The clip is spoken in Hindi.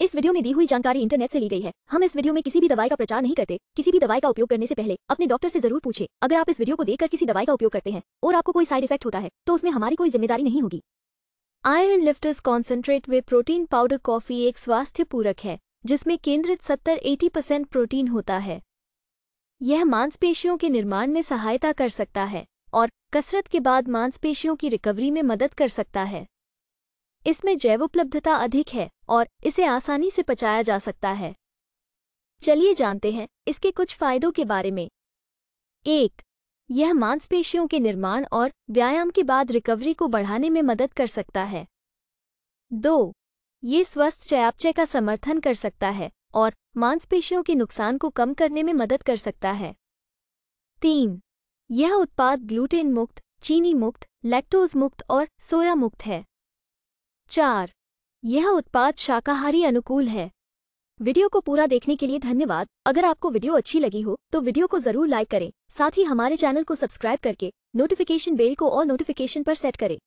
इस वीडियो में दी हुई जानकारी इंटरनेट से ली गई है हम इस वीडियो में किसी भी दवाई का प्रचार नहीं करते किसी भी दवाई का उपयोग करने से पहले अपने डॉक्टर से जरूर पूछे अगर आप इस वीडियो को देखकर किसी दवाई का उपयोग करते हैं और आपको कोई साइड इफेक्ट होता है तो उसमें हमारी कोई जिम्मेदारी नहीं होगी iron lifters concentrate whey protein powder coffee एक स्वास्थ्य पूरक है जिसमें केंद्रित सत्तर एटी परसेंट प्रोटीन होता है यह मांसपेशियों के निर्माण में सहायता कर सकता है और कसरत के बाद मांसपेशियों की रिकवरी में मदद कर सकता है इसमें जैव उपलब्धता अधिक है और इसे आसानी से पचाया जा सकता है चलिए जानते हैं इसके कुछ फायदों के बारे में एक यह मांसपेशियों के निर्माण और व्यायाम के बाद रिकवरी को बढ़ाने में मदद कर सकता है दो ये स्वस्थ चयापचय का समर्थन कर सकता है और मांसपेशियों के नुकसान को कम करने में मदद कर सकता है तीन यह उत्पाद ग्लूटेन मुक्त चीनी मुक्त लैक्टोज मुक्त और सोया मुक्त है चार यह उत्पाद शाकाहारी अनुकूल है वीडियो को पूरा देखने के लिए धन्यवाद अगर आपको वीडियो अच्छी लगी हो तो वीडियो को जरूर लाइक करें साथ ही हमारे चैनल को सब्सक्राइब करके नोटिफिकेशन बेल को और नोटिफिकेशन पर सेट करें